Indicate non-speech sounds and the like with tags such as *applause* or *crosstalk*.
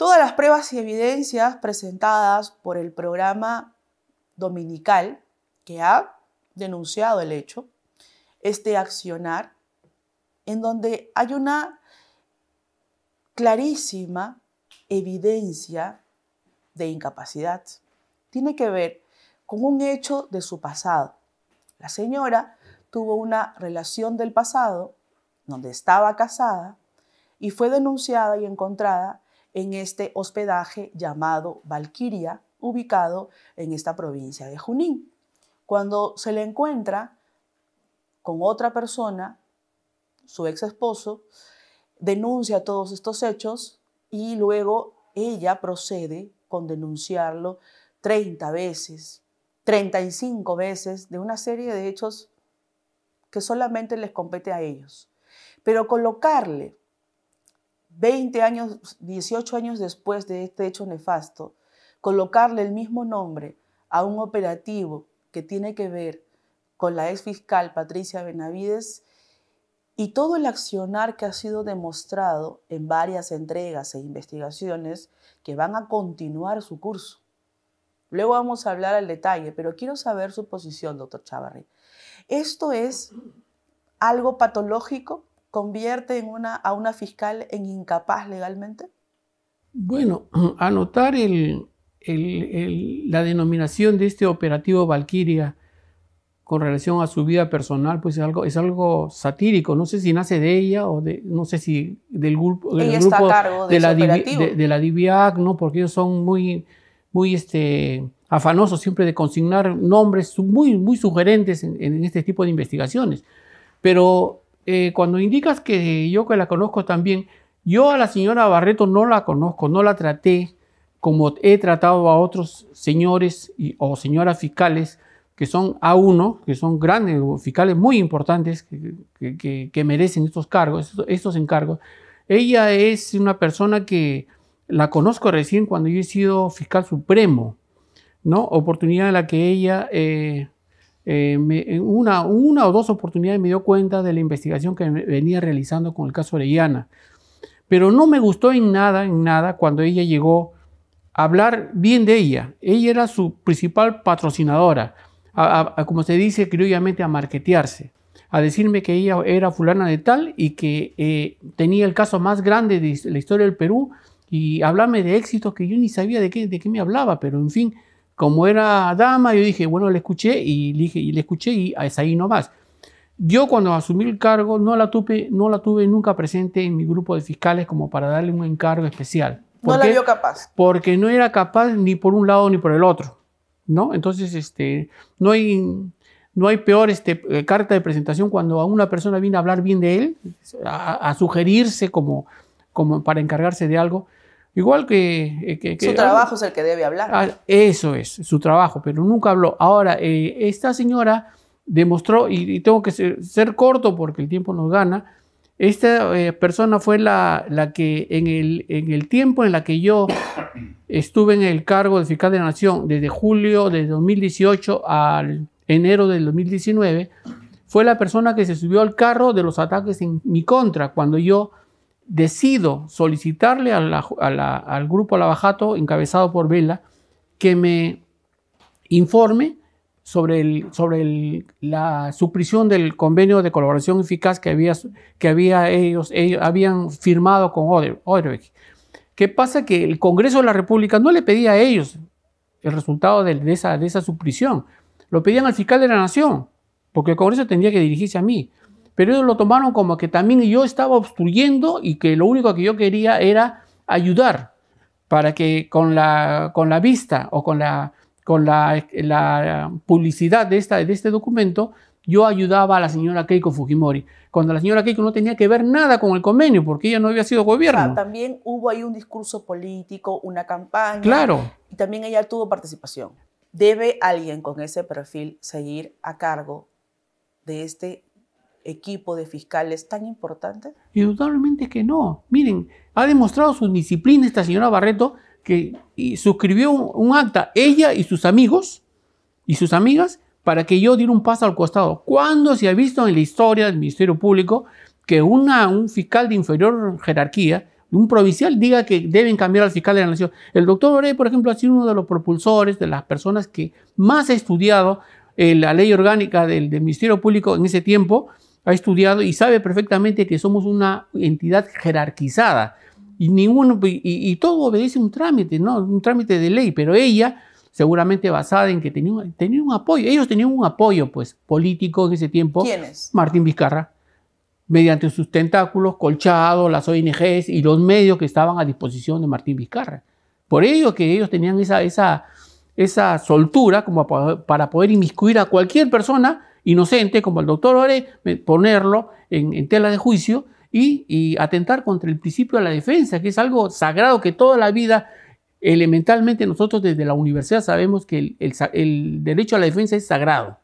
Todas las pruebas y evidencias presentadas por el programa dominical que ha denunciado el hecho, este accionar, en donde hay una clarísima evidencia de incapacidad. Tiene que ver con un hecho de su pasado. La señora tuvo una relación del pasado donde estaba casada y fue denunciada y encontrada en este hospedaje llamado Valquiria, ubicado en esta provincia de Junín. Cuando se le encuentra con otra persona, su ex esposo, denuncia todos estos hechos y luego ella procede con denunciarlo 30 veces, 35 veces de una serie de hechos que solamente les compete a ellos. Pero colocarle 20 años, 18 años después de este hecho nefasto, colocarle el mismo nombre a un operativo que tiene que ver con la ex fiscal Patricia Benavides y todo el accionar que ha sido demostrado en varias entregas e investigaciones que van a continuar su curso. Luego vamos a hablar al detalle, pero quiero saber su posición, doctor Chavarri. ¿Esto es algo patológico? convierte en una, a una fiscal en incapaz legalmente? Bueno, *clears throat* anotar la denominación de este operativo Valkyria con relación a su vida personal, pues es algo, es algo satírico. No sé si nace de ella o de, no sé si del grupo, de, la de, de, la DIVIAC, ¿no? porque ellos son muy, muy este, afanosos siempre de consignar nombres muy, muy sugerentes en, en este tipo de investigaciones. Pero eh, cuando indicas que yo que la conozco también, yo a la señora Barreto no la conozco, no la traté como he tratado a otros señores o señoras fiscales que son A1, que son grandes fiscales muy importantes que, merecen estos cargos, estos, encargos. Ella es una persona que la conozco recién cuando yo he sido fiscal supremo, ¿no? Oportunidad en la que ella eh, eh, una, una o dos oportunidades me dio cuenta de la investigación que venía realizando con el caso de Orellana. Pero no me gustó en nada, en nada, cuando ella llegó a hablar bien de ella. Ella era su principal patrocinadora, como se dice criollamente, a marquetearse a decirme que ella era fulana de tal y que eh, tenía el caso más grande de la historia del Perú y hablarme de éxitos que yo ni sabía de qué, de qué me hablaba, pero en fin, como era dama, yo dije, bueno, le escuché y le, dije, y le escuché y es ahí nomás. Yo cuando asumí el cargo no la, tuve, no la tuve nunca presente en mi grupo de fiscales como para darle un encargo especial. no la vio capaz. Porque no era capaz ni por un lado ni por el otro, ¿no? Entonces, este, no hay, no hay peor este, eh, carta de presentación cuando a una persona viene a hablar bien de él, a, a sugerirse como, como para encargarse de algo Igual que... Eh, su trabajo es el que debe hablar. Ah, eso es, su trabajo, pero nunca habló. Ahora, eh, esta señora demostró, y, tengo que ser, corto porque el tiempo nos gana, esta eh, persona fue la, la que en el, en el, tiempo en la que yo estuve en el cargo de fiscal de la Nación, desde julio de 2018 al enero del 2019, fue la persona que se subió al carro de los ataques en mi contra, cuando yo decido solicitarle al grupo Lavajato, encabezado por Vela, que me informe sobre, la supresión del convenio de colaboración eficaz que, había, habían firmado con Oderbeck. ¿Qué pasa? Que el Congreso de la República no le pedía a ellos el resultado de, esa, de esa lo pedían al fiscal de la Nación, porque el Congreso tendría que dirigirse a mí pero ellos lo tomaron como que también yo estaba obstruyendo y que lo único que yo quería era ayudar para que con la, con la vista o con la, con la, la publicidad de, esta, de este documento yo ayudaba a la señora Keiko Fujimori, cuando la señora Keiko no tenía que ver nada con el convenio, porque ella no había sido gobierno. también hubo ahí un discurso político, una campaña. Claro. Y también ella tuvo participación. ¿Debe alguien con ese perfil seguir a cargo de este equipo de fiscales tan importante? Indudablemente que no. Miren, ha demostrado su disciplina esta señora Barreto que suscribió un, acta, ella y sus amigos y sus amigas, para que yo diera un paso al costado. ¿Cuándo se ha visto en la historia del Ministerio Público que una, un fiscal de inferior jerarquía, un provincial, diga que deben cambiar al fiscal de la nación? El doctor Morey, por ejemplo, ha sido uno de los propulsores, de las personas que más ha estudiado eh, la ley orgánica del Ministerio Público en ese tiempo, ha estudiado y sabe perfectamente que somos una entidad jerarquizada y, ninguno, y, todo obedece un trámite, ¿no? un trámite de ley, pero ella seguramente basada en que tenía, tenía un apoyo, ellos tenían un apoyo pues político en ese tiempo. Martín Vizcarra, mediante sus tentáculos, Colchado, las ONGs y los medios que estaban a disposición de Martín Vizcarra. Por ello que ellos tenían esa, esa, esa soltura como para poder inmiscuir a cualquier persona inocente como el doctor Ore, ponerlo en, tela de juicio y, atentar contra el principio de la defensa, que es algo sagrado que toda la vida, elementalmente nosotros desde la universidad sabemos que el derecho a la defensa es sagrado.